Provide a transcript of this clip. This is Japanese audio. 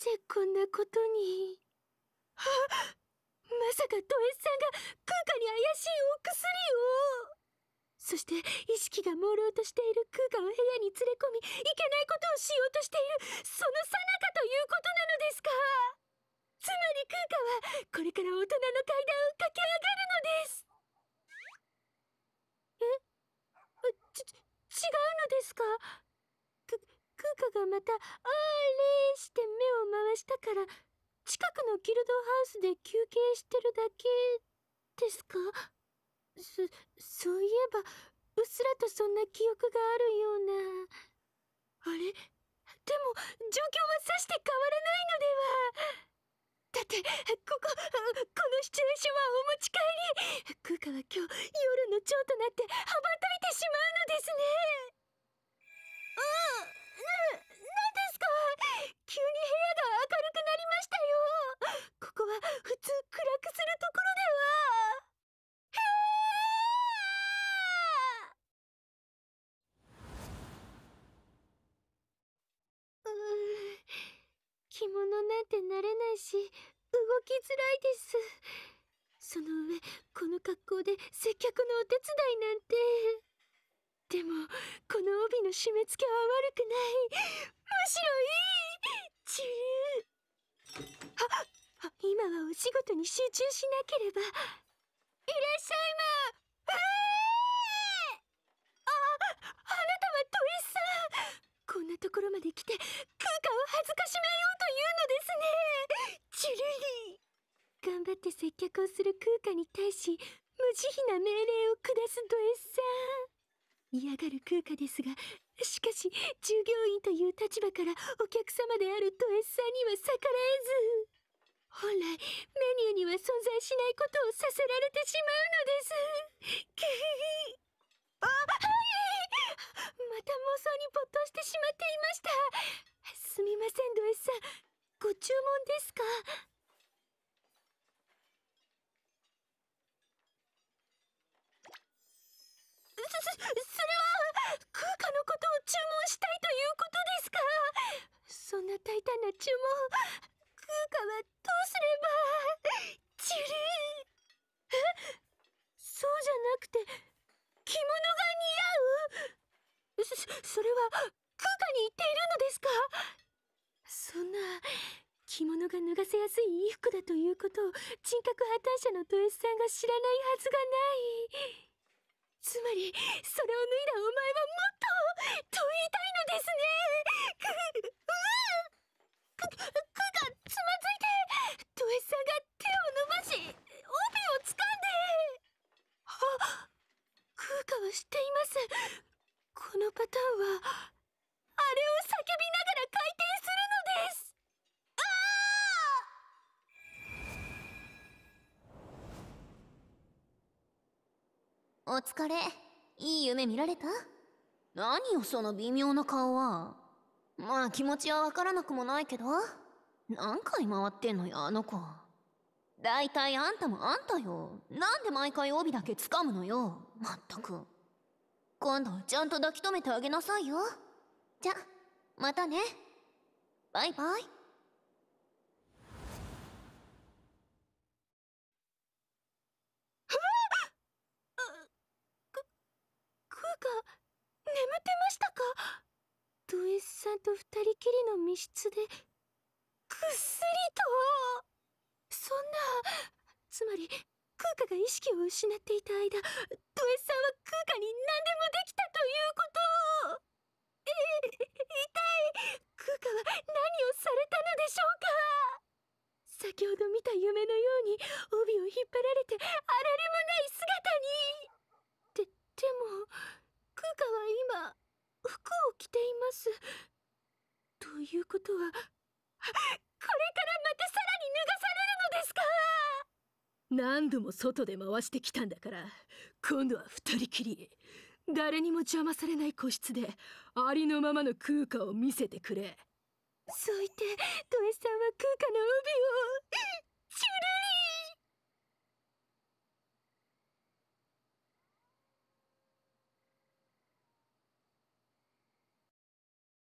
ぜこんなことにまさか土 S さんが空間に怪しいお薬をそして意識が朦朧としている空間を部屋に連れ込みいけないことをしようとしているそのさなかということなのですかつまり空間はこれから大人の階段を駆け上がるのですえち違うのですか空間がまたああして目を回したから近くのギルドハウスで休憩してるだけですかそそういえばうっすらとそんな記憶があるようなあれでも状況はさして変わらないのではだってこここのシチュエーションはお持ち帰り空間は今日夜の蝶となって羽ばたいてしまうのですねうんなんてなれないし動きづらいですその上この格好で接客のお手伝いなんてでもこの帯の締め付けは悪くないむしろいい自由あ今はお仕事に集中しなければって接客をする空間に対し無慈悲な命令を下すド S さん嫌がる空間ですがしかし従業員という立場からお客様であるド S さんには逆らえず本来メニューには存在しないことをさせられてしまうのですあはいまた妄想に没頭してしまっていましたすみませんド S さんご注文ですかそれは空華のことを注文したいということですかそんな大胆な注文空華はどうすればチリえそうじゃなくて着物が似合うそそれは空華に言っているのですかそんな着物が脱がせやすい衣服だということを人格破綻者のド S さんが知らないはずがない。りそれを脱いだお前はもっとと言いたいのですねくくがつまずいて土井さんが手を伸ばし帯を掴んであ空カは知っていますこのパターンはお疲れいい夢見られた何よその微妙な顔はまあ気持ちはわからなくもないけど何回回ってんのよあの子大体あんたもあんたよなんで毎回帯だけ掴むのよまったく今度ちゃんと抱き留めてあげなさいよじゃまたねバイバイか眠ってましたかド S さんと二人きりの密室でぐっすりとそんなつまり空間が意識を失っていた間ド S さんは空間に何でもできたとことは これからまたさらに脱がされるのですか何度も外で回してきたんだから今度は二人きり誰にも邪魔されない個室でありのままの空間を見せてくれそう言って土エさんは空間の帯をチュル